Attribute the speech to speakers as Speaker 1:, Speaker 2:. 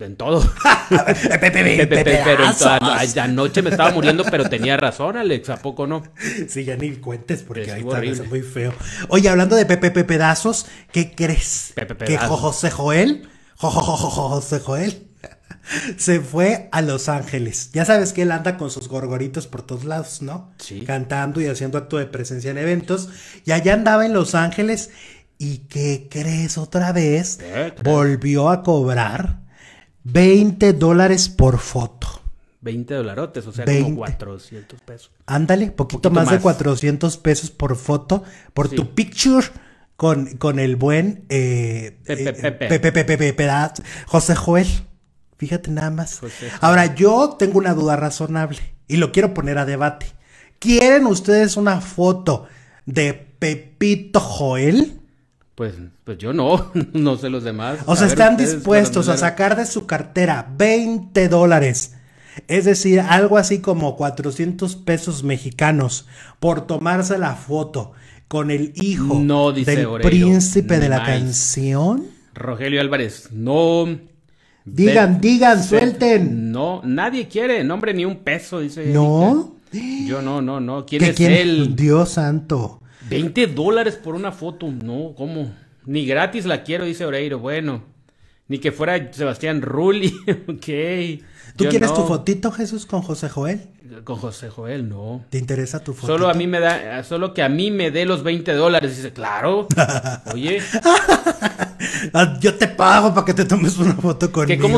Speaker 1: En
Speaker 2: todo. pero anoche me estaba muriendo, pero tenía razón, Alex, ¿a poco no? Sí, ya ni cuentes, porque ahí está es muy feo. Oye, hablando de Pepe Pedazos, ¿qué crees? Pepe que José Joel, José Joel, se fue a Los Ángeles. Ya sabes que él anda con sus gorgoritos por todos lados, ¿no? Sí. Cantando y haciendo acto de presencia en eventos. Y allá andaba en Los Ángeles. ¿Y qué crees otra vez? Volvió a cobrar 20 dólares por foto.
Speaker 1: 20 dolarotes, o sea, como 400 pesos.
Speaker 2: Ándale, poquito, más, de 400 pesos por foto, por tu picture con, con el buen eh, eh ah, José Joel. Fíjate nada más. Ahora, yo tengo una duda razonable y lo quiero poner a debate. ¿Quieren ustedes una foto de Pepito Joel?
Speaker 1: Pues, pues yo no, no sé los demás. O sea, están dispuestos a sacar
Speaker 2: de su cartera 20 dólares. Es decir, algo así como 400 pesos mexicanos por tomarse la foto con el hijo del príncipe de la canción.
Speaker 1: Rogelio Álvarez, no. Digan, digan,
Speaker 2: suelten.
Speaker 1: No, nadie quiere, nombre ni un peso, dice. No. Yo no, no, no. ¿Quién es él?
Speaker 2: Dios santo.
Speaker 1: 20 dólares por una foto, no, ¿cómo? Ni gratis la quiero, dice Oreiro, bueno. Ni que fuera Sebastián Rulli, ok. ¿Tú quieres tu
Speaker 2: fotito, Jesús, con José Joel? Con José Joel, no. ¿Te interesa tu foto? Solo a mí
Speaker 1: me da, solo que a mí me dé los 20 dólares. Dice, claro. Oye. Ah, yo te
Speaker 2: pago para que te tomes una foto conmigo. ¿Que cómo